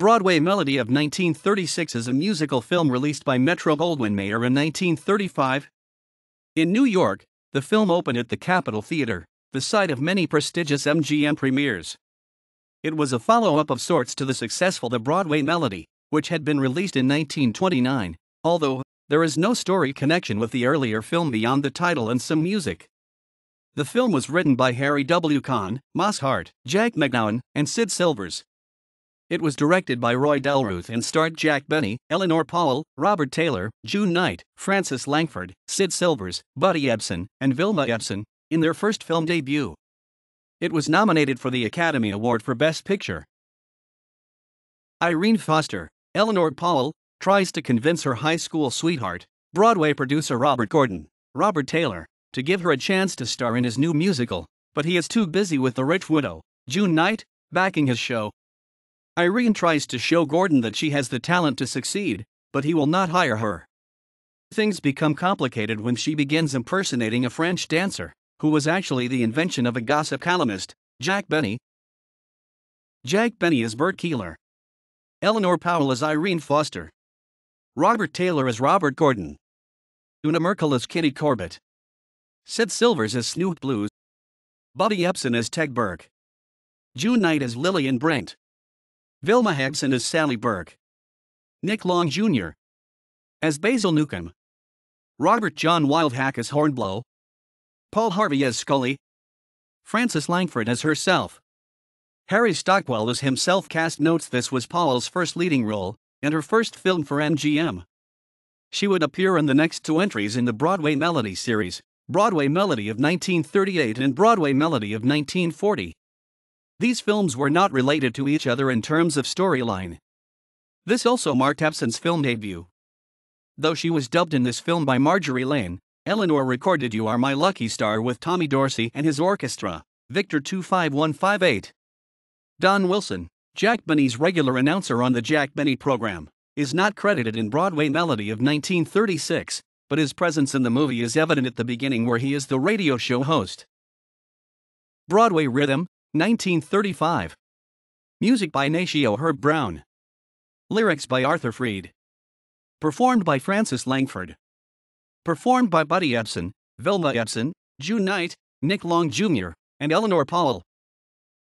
Broadway Melody of 1936 is a musical film released by Metro Goldwyn Mayer in 1935. In New York, the film opened at the Capitol Theater, the site of many prestigious MGM premieres. It was a follow up of sorts to the successful The Broadway Melody, which had been released in 1929, although, there is no story connection with the earlier film beyond the title and some music. The film was written by Harry W. Kahn, Moss Hart, Jack McNowan, and Sid Silvers, it was directed by Roy Delruth and starred Jack Benny, Eleanor Powell, Robert Taylor, June Knight, Francis Langford, Sid Silvers, Buddy Ebsen, and Vilma Ebsen in their first film debut. It was nominated for the Academy Award for Best Picture. Irene Foster, Eleanor Powell, tries to convince her high school sweetheart, Broadway producer Robert Gordon, Robert Taylor, to give her a chance to star in his new musical, but he is too busy with The Rich Widow, June Knight, backing his show, Irene tries to show Gordon that she has the talent to succeed, but he will not hire her. Things become complicated when she begins impersonating a French dancer, who was actually the invention of a gossip columnist, Jack Benny. Jack Benny is Bert Keeler. Eleanor Powell is Irene Foster. Robert Taylor is Robert Gordon. Una Merkel is Kitty Corbett. Sid Silvers is Snoop Blues. Buddy Epson is Ted Burke. June Knight is Lillian Brent. Vilma Hexon as Sally Burke. Nick Long Jr. as Basil Newcomb. Robert John Wildhack as Hornblow. Paul Harvey as Scully. Frances Langford as herself. Harry Stockwell as himself cast notes this was Paul's first leading role and her first film for MGM. She would appear in the next two entries in the Broadway Melody series, Broadway Melody of 1938 and Broadway Melody of 1940. These films were not related to each other in terms of storyline. This also marked Epson's film debut. Though she was dubbed in this film by Marjorie Lane, Eleanor recorded You Are My Lucky Star with Tommy Dorsey and his orchestra, Victor 25158. Don Wilson, Jack Benny's regular announcer on the Jack Benny program, is not credited in Broadway Melody of 1936, but his presence in the movie is evident at the beginning where he is the radio show host. Broadway Rhythm, 1935. Music by Natio Herb Brown. Lyrics by Arthur Freed. Performed by Francis Langford. Performed by Buddy Ebsen, Vilma Ebsen, June Knight, Nick Long Jr., and Eleanor Powell.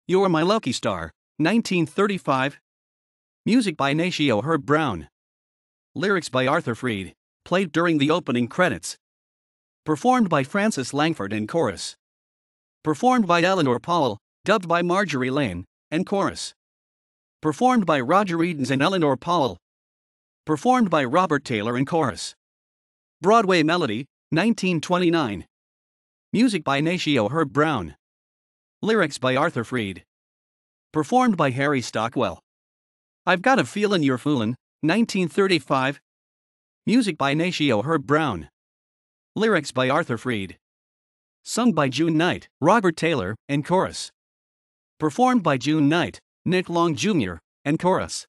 You're My Lucky Star, 1935. Music by Natio Herb Brown. Lyrics by Arthur Freed, played during the opening credits. Performed by Francis Langford in chorus. Performed by Eleanor Powell, dubbed by Marjorie Lane, and chorus. Performed by Roger Edens and Eleanor Powell. Performed by Robert Taylor and chorus. Broadway Melody, 1929. Music by Natio Herb Brown. Lyrics by Arthur Freed. Performed by Harry Stockwell. I've Got a Feelin' You're Foolin', 1935. Music by Natio Herb Brown. Lyrics by Arthur Freed. Sung by June Knight, Robert Taylor, and chorus performed by June Knight, Nick Long Jr., and chorus.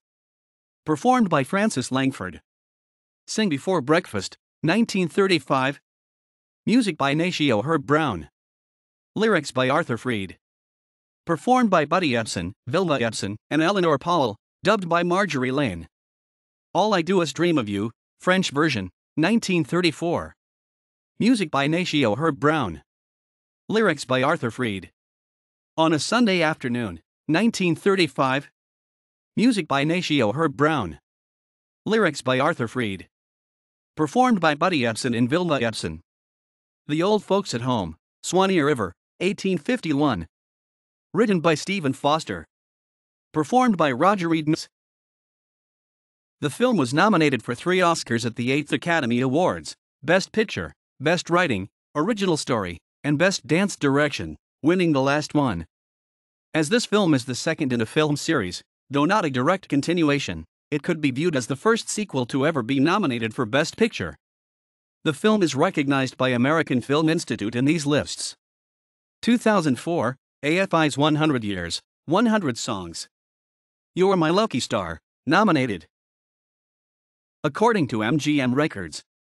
Performed by Francis Langford. Sing Before Breakfast, 1935. Music by Natio Herb Brown. Lyrics by Arthur Freed. Performed by Buddy Ebsen, Vilma Ebsen, and Eleanor Powell, dubbed by Marjorie Lane. All I Do Is Dream of You, French version, 1934. Music by Natio Herb Brown. Lyrics by Arthur Freed. On a Sunday afternoon, 1935. Music by Natio Herb Brown. Lyrics by Arthur Freed. Performed by Buddy Ebsen and Vilma Ebsen. The Old Folks at Home, Swanee River, 1851. Written by Stephen Foster. Performed by Roger Edens. The film was nominated for three Oscars at the 8th Academy Awards Best Picture, Best Writing, Original Story, and Best Dance Direction winning the last one. As this film is the second in a film series, though not a direct continuation, it could be viewed as the first sequel to ever be nominated for Best Picture. The film is recognized by American Film Institute in these lists 2004, AFI's 100 Years, 100 Songs. You're My Lucky Star, nominated. According to MGM Records,